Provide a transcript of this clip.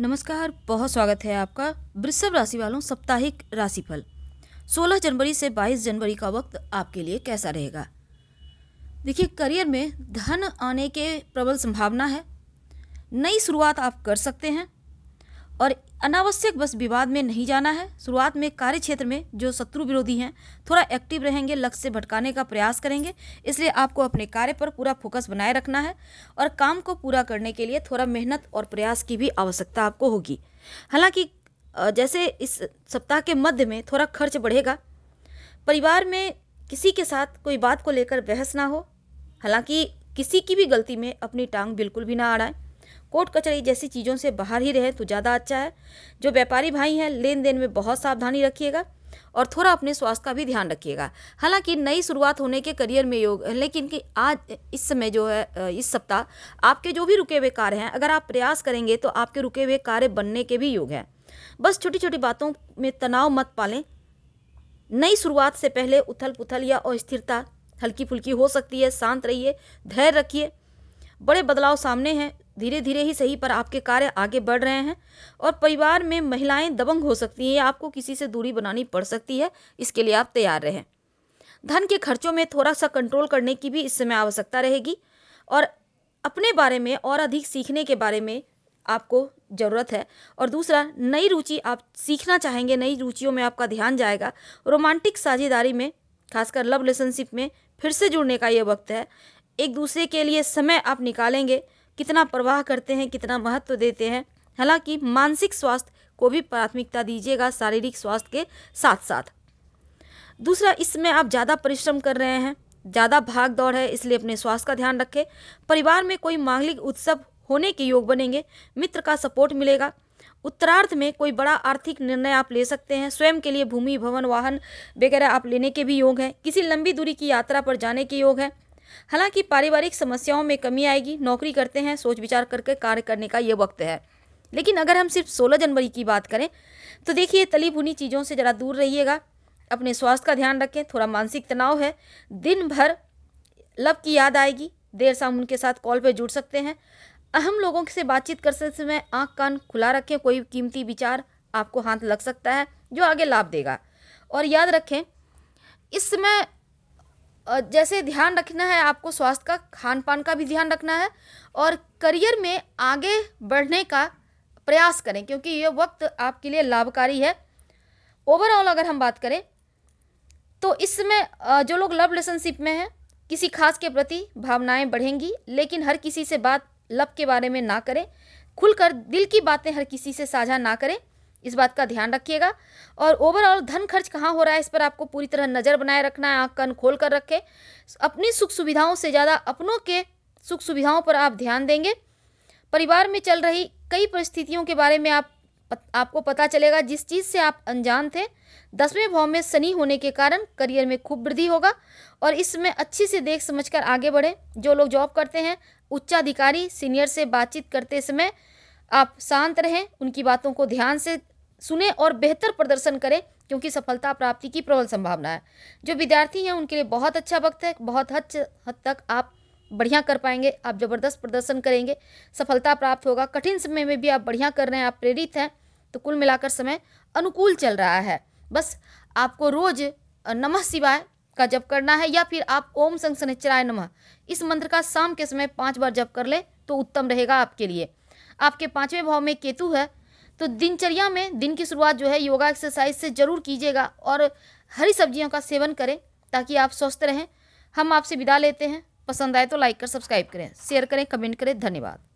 नमस्कार बहुत स्वागत है आपका वृषभ राशि वालों साप्ताहिक राशिफल 16 जनवरी से 22 जनवरी का वक्त आपके लिए कैसा रहेगा देखिए करियर में धन आने के प्रबल संभावना है नई शुरुआत आप कर सकते हैं और अनावश्यक बस विवाद में नहीं जाना है शुरुआत में कार्य क्षेत्र में जो शत्रु विरोधी हैं थोड़ा एक्टिव रहेंगे लक्ष्य से भटकाने का प्रयास करेंगे इसलिए आपको अपने कार्य पर पूरा फोकस बनाए रखना है और काम को पूरा करने के लिए थोड़ा मेहनत और प्रयास की भी आवश्यकता आपको होगी हालांकि जैसे इस सप्ताह के मध्य में थोड़ा खर्च बढ़ेगा परिवार में किसी के साथ कोई बात को लेकर बहस ना हो हालांकि किसी की भी गलती में अपनी टांग बिल्कुल भी ना अड़ाएं कोर्ट कचहरी जैसी चीज़ों से बाहर ही रहे तो ज़्यादा अच्छा है जो व्यापारी भाई हैं लेन देन में बहुत सावधानी रखिएगा और थोड़ा अपने स्वास्थ्य का भी ध्यान रखिएगा हालांकि नई शुरुआत होने के करियर में योग लेकिन कि आज इस समय जो है इस सप्ताह आपके जो भी रुके हुए कार्य हैं अगर आप प्रयास करेंगे तो आपके रुके हुए कार्य बनने के भी योग हैं बस छोटी छोटी बातों में तनाव मत पालें नई शुरुआत से पहले उथल पुथल या अस्थिरता हल्की फुल्की हो सकती है शांत रहिए धैर्य रखिए बड़े बदलाव सामने हैं धीरे धीरे ही सही पर आपके कार्य आगे बढ़ रहे हैं और परिवार में महिलाएं दबंग हो सकती हैं या आपको किसी से दूरी बनानी पड़ सकती है इसके लिए आप तैयार रहें धन के खर्चों में थोड़ा सा कंट्रोल करने की भी इस समय आवश्यकता रहेगी और अपने बारे में और अधिक सीखने के बारे में आपको ज़रूरत है और दूसरा नई रुचि आप सीखना चाहेंगे नई रुचियों में आपका ध्यान जाएगा रोमांटिक साझेदारी में खासकर लव रिलेशनशिप में फिर से जुड़ने का ये वक्त है एक दूसरे के लिए समय आप निकालेंगे कितना प्रवाह करते हैं कितना महत्व देते हैं हालांकि मानसिक स्वास्थ्य को भी प्राथमिकता दीजिएगा शारीरिक स्वास्थ्य के साथ साथ दूसरा इसमें आप ज़्यादा परिश्रम कर रहे हैं ज़्यादा भाग दौड़ है इसलिए अपने स्वास्थ्य का ध्यान रखें परिवार में कोई मांगलिक उत्सव होने के योग बनेंगे मित्र का सपोर्ट मिलेगा उत्तरार्थ में कोई बड़ा आर्थिक निर्णय आप ले सकते हैं स्वयं के लिए भूमि भवन वाहन वगैरह आप लेने के भी योग हैं किसी लंबी दूरी की यात्रा पर जाने के योग हैं हालांकि पारिवारिक समस्याओं में कमी आएगी नौकरी करते हैं सोच विचार करके कार्य करने का ये वक्त है लेकिन अगर हम सिर्फ 16 जनवरी की बात करें तो देखिए तली भुनी चीज़ों से ज़रा दूर रहिएगा अपने स्वास्थ्य का ध्यान रखें थोड़ा मानसिक तनाव है दिन भर लव की याद आएगी देर शाम उनके साथ कॉल पर जुड़ सकते हैं अहम लोगों से बातचीत करते समय आँख कान खुला रखें कोई कीमती विचार आपको हाथ लग सकता है जो आगे लाभ देगा और याद रखें इस समय जैसे ध्यान रखना है आपको स्वास्थ्य का खान पान का भी ध्यान रखना है और करियर में आगे बढ़ने का प्रयास करें क्योंकि ये वक्त आपके लिए लाभकारी है ओवरऑल अगर हम बात करें तो इसमें जो लोग लव रिलेशनशिप में हैं किसी खास के प्रति भावनाएं बढ़ेंगी लेकिन हर किसी से बात लव के बारे में ना करें खुलकर दिल की बातें हर किसी से साझा ना करें इस बात का ध्यान रखिएगा और ओवरऑल धन खर्च कहाँ हो रहा है इस पर आपको पूरी तरह नज़र बनाए रखना है आँख कन खोल कर रखें अपनी सुख सुविधाओं से ज़्यादा अपनों के सुख सुविधाओं पर आप ध्यान देंगे परिवार में चल रही कई परिस्थितियों के बारे में आप आपको पता चलेगा जिस चीज़ से आप अनजान थे दसवें भाव में शनि होने के कारण करियर में खूब वृद्धि होगा और इसमें अच्छी से देख समझकर आगे बढ़ें जो लोग जॉब करते हैं उच्चाधिकारी सीनियर से बातचीत करते समय आप शांत रहें उनकी बातों को ध्यान से सुने और बेहतर प्रदर्शन करें क्योंकि सफलता प्राप्ति की प्रबल संभावना है जो विद्यार्थी हैं उनके लिए बहुत अच्छा वक्त है बहुत हद हद तक आप बढ़िया कर पाएंगे आप ज़बरदस्त प्रदर्शन करेंगे सफलता प्राप्त होगा कठिन समय में भी आप बढ़िया कर रहे हैं आप प्रेरित हैं तो कुल मिलाकर समय अनुकूल चल रहा है बस आपको रोज नमः शिवाय का जप करना है या फिर आप ओम संग सनिचराय नमः इस मंत्र का शाम के समय पांच बार जप कर ले तो उत्तम रहेगा आपके लिए आपके पांचवें भाव में केतु है तो दिनचर्या में दिन की शुरुआत जो है योगा एक्सरसाइज से ज़रूर कीजिएगा और हरी सब्जियों का सेवन करें ताकि आप स्वस्थ रहें हम आपसे विदा लेते हैं पसंद आए तो लाइक कर सब्सक्राइब करें शेयर करें कमेंट करें धन्यवाद